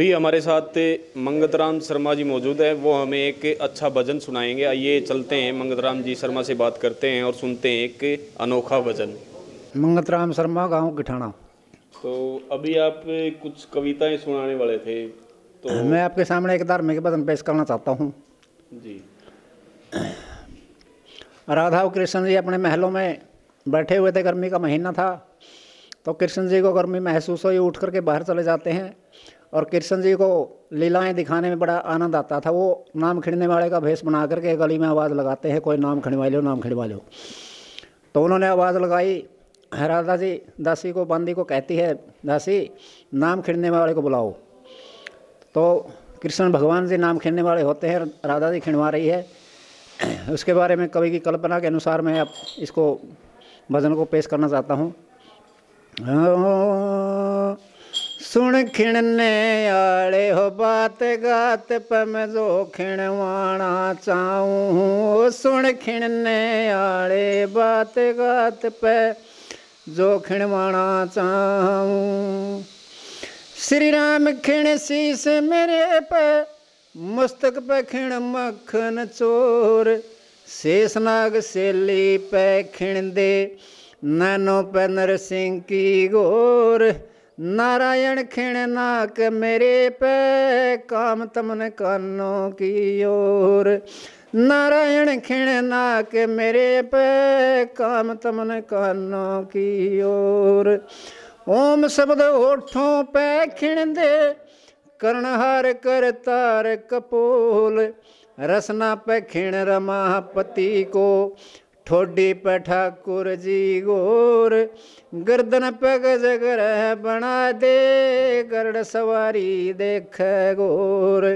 अभी हमारे साथ मंगत राम शर्मा जी मौजूद हैं वो हमें एक अच्छा भजन सुनाएंगे आइए चलते हैं मंगत राम जी शर्मा से बात करते हैं और सुनते हैं एक अनोखा भजन मंगत राम शर्मा गाँव गिठाना तो अभी आप कुछ कविताएं सुनाने वाले थे तो मैं आपके सामने एक धार्मिक भजन पेश करना चाहता हूँ जी राधा और कृष्ण जी अपने महलों में बैठे हुए थे गर्मी का महीना था तो कृष्ण जी को गर्मी महसूस हुई उठ करके बाहर चले जाते हैं और कृष्ण जी को लीलाएं दिखाने में बड़ा आनंद आता था वो नाम खिड़ने वाले का भेष बना करके गली में आवाज़ लगाते हैं कोई नाम खिड़वा लो नाम खिड़वा लो तो उन्होंने आवाज़ लगाई राधा जी दासी को बंदी को कहती है दासी नाम खिड़ने वाले को बुलाओ तो कृष्ण भगवान जी नाम खिड़ने वाले होते हैं राधा जी खिड़वा रही है उसके बारे में कवि की कल्पना के अनुसार मैं अब इसको भजन को पेश करना चाहता हूँ सुन खिणने आले हो बात गात प मैं जो खिणवाना चाहूँ सुन खिणने आले बात गात पे जो खिणवाना चाहूँ श्री राम खिण शीस मेरे पे मुस्तक पे खिण मक्खन चोर नाग सेली पे खिण दे नैनो पे नरसिंह की गोर ਨਾਰਾਇਣ ਖਿਣ ਨਾਕ ਮੇਰੇ ਪੈ ਕਾਮ ਤਮਨ ਕਾਨੋ ਕੀ ਓਰ ਨਾਰਾਇਣ ਖਿਣ ਨਾਕ ਮੇਰੇ ਪੈ ਕਾਮ ਤਮਨ ਕਾਨੋ ਕੀ ਓਰ ਓਮ ਸ਼ਬਦ ਓਠੋਂ ਪੈ ਖਿਣਦੇ ਕਰਨ ਹਰ ਕਰਤਾਰ ਕਪੂਲ ਰਸਨਾ ਪੈ ਖਿਣ ਰਮਾਪਤੀ ਕੋ ਠੋਡੀ ਪਠਾਕੁਰ ਜੀ ਗੋਰ ਗਰਦਨ ਪਗ ਜਗਰ ਬਣਾ ਦੇ ਗਰੜ ਸਵਾਰੀ ਦੇਖ ਗੋਰ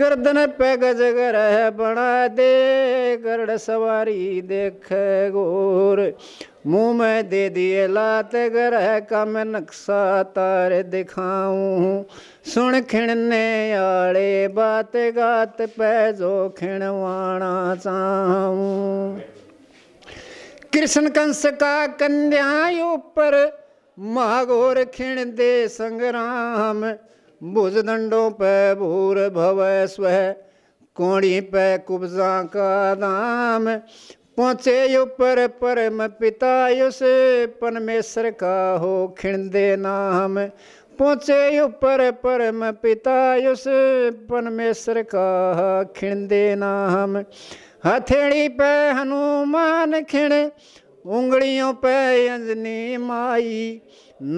ਗਰਦਨ ਪਗ ਜਗਰ ਬਣਾ ਦੇ ਗਰੜ ਸਵਾਰੀ ਦੇਖ ਗੋਰ ਮੂੰਹ ਮੈਂ ਦੇ ਦिए ਲਾਤ ਗਰਹ ਕਮ ਨਕਸ਼ਾ ਤਾਰ ਦਿਖਾਉ ਸੁਣ ਖਿਣਨੇ ਆਲੇ ਬਾਤ ਗਾਤ ਪੈ ਜੋ ਖਿਣਵਾਣਾ ਚਾਹੂੰ कृष्ण कंस का कन्या ऊपर महागोर खिण दे संग्राम भुजदंडों पर भूर भव स्व कोणी पे कुब्जा का दाम पहुँचे ऊपर परम पिता युस परमेश्वर का हो खिण दे नाम पहुँचे ऊपर परम पिता उस परमेश्वर का खिणदे ना हम हथेड़ी पे हनुमान खिण उंगलियों पे अंजनी माई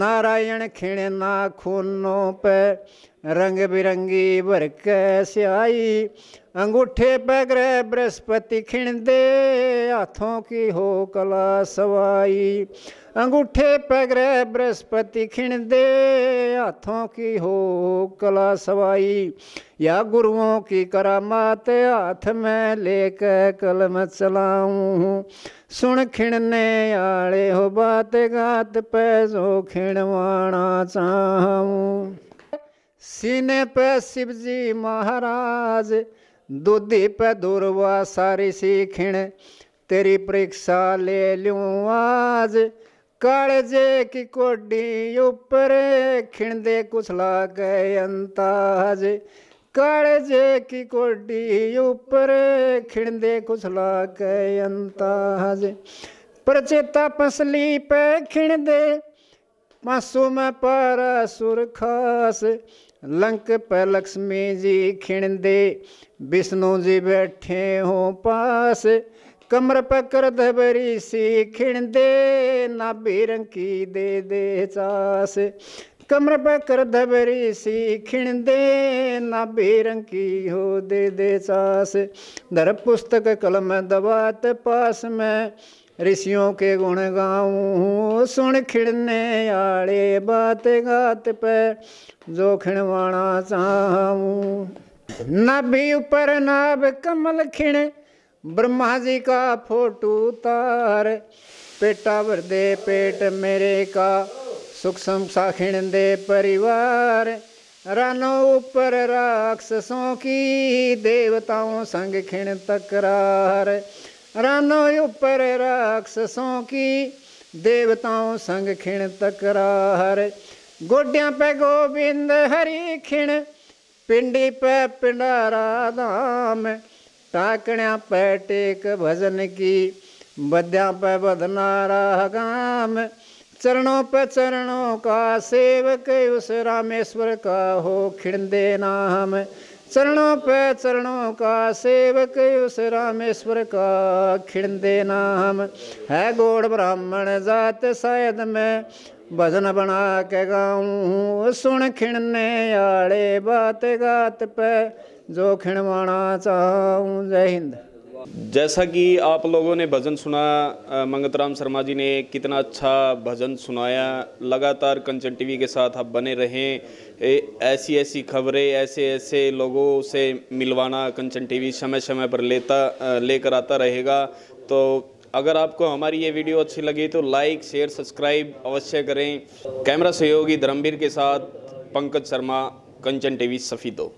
नारायण खिण नाखूनों पे रंग बिरंगी बरक स्याई अंगूठे पे ग्रह बृहस्पति खिणदे हाथों की हो कला सवाई अंगूठे पगरे बृहस्पति बृहस्पति दे हाथों की हो कला सवाई या गुरुओं की करामात हाथ में लेकर कलम चलाऊं सुन खिणने आड़े हो बात गात पैसो खिणवाना चाहूं सीने पे शिवजी महाराज दूधी पे दुर्वा सारी सी खिण तेरी परीक्षा ले लूँ आज कालजे की कोडी ऊपर खिंदे कुछला गए अंताज कालजे की कोडी ऊपर खिंदे कुचला गए अंताज प्रचेता पसली पे खिंदे मासूम पारा सुर खास लंक पे लक्ष्मी जी खिंदे विष्णु जी बैठे हों पास कमर पकर धबरी सी खिण दे ना बिरंकी दे दे चास कमर पकर धबरी सी खिण दे ना बिरंकी हो दे दे चास दर पुस्तक कलम दबात पास में ऋषियों के गुण गाऊँ सुन खिड़ने आड़े बात गात पे जो खिणवाना चाहूँ नभी ऊपर नाभ कमल खिण ब्रह्मा जी का फोटो तार पेटावर दे पेट मेरे का सुख साखिण दे परिवार रानों ऊपर राक्षसों की देवताओं संग खिण तकरार रानों ऊपर राक्षसों की देवताओं संग खिण तकरार गोड्या पे गोविंद हरी खिण पिंडी पे पिंडारा धाम टाकण्या पै टेक भजन की बद्या पे बदनारा गाम चरणों पर चरणों का सेवक उस रामेश्वर का हो खिंडे नाम चरणों पे चरणों का सेवक उस रामेश्वर का खिंडे नाम है गोड़ ब्राह्मण जात शायद मैं भजन बना के गाऊँ सुन खिणने आड़े बात गात पे जो खिणवाना चाहूँ जय हिंद जैसा कि आप लोगों ने भजन सुना मंगत राम शर्मा जी ने कितना अच्छा भजन सुनाया लगातार कंचन टीवी के साथ आप बने रहें ऐसी ऐसी खबरें ऐसे ऐसे लोगों से मिलवाना कंचन टीवी समय समय पर लेता लेकर आता रहेगा तो अगर आपको हमारी ये वीडियो अच्छी लगी तो लाइक शेयर सब्सक्राइब अवश्य करें कैमरा सहयोगी धर्मवीर के साथ पंकज शर्मा कंचन टीवी सफ़ीदो